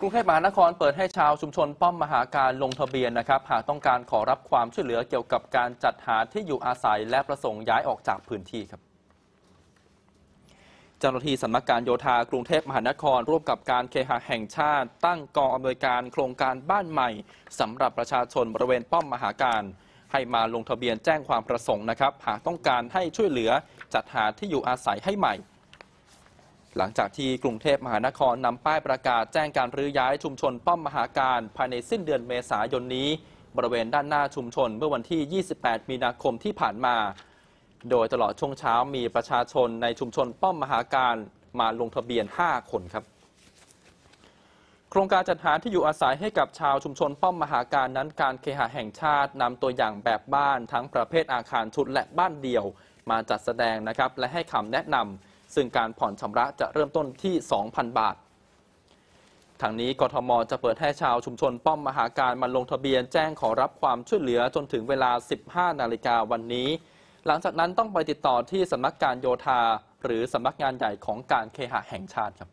กรุงเทพมหานครเปิดให้ชาวชุมชน ป้อมมหาการลงทะเบียนนะครับ หากต้องการขอรับความช่วยเหลือเกี่ยวกับการจัดหาที่อยู่อาศัยและประสงค์ย้ายออกจากพื้นที่ครับเจ้าหน้าที่สำนักการโยธากรุงเทพมหานครร่วมกับการเคหะแห่งชาติ ตั้งกองอำนวยการโครงการบ้านใหม่สำหรับประชาชนบริเวณป้อมมหาการ ให้มาลงทะเบียนแจ้งความประสงค์นะครับหากต้องการให้ช่วยเหลือจัดหาที่อยู่อาศัยให้ใหม่หลังจากที่กรุงเทพมหานครนำป้ายประกาศแจ้งการรื้อย้ายชุมชนป้อมมหาการ ภายในสิ้นเดือนเมษายนนี้ บริเวณด้านหน้าชุมชนเมื่อวันที่ 28 มีนาคมที่ผ่านมา โดยตลอดช่วงเช้ามีประชาชนในชุมชนป้อมมหาการมาลงทะเบียน 5 คนครับ โครงการจัดหาที่อยู่อาศัยให้กับชาวชุมชนป้อมมหาการนั้น การเคหะแห่งชาตินำตัวอย่างแบบบ้าน ทั้งประเภทอาคารชุดและบ้านเดี่ยวมาจัดแสดงนะครับและให้คำแนะนำซึ่งการผ่อนชำระจะเริ่มต้นที่ 2,000 บาท ทางนี้กทมจะเปิดให้ชาวชุมชนป้อมมหาการมาลงทะเบียนแจ้งขอรับความช่วยเหลือจนถึงเวลา 15 นาฬิกาวันนี้ หลังจากนั้นต้องไปติดต่อที่สำนักการโยธาหรือสำนักงานใหญ่ของการเคหะแห่งชาติครับ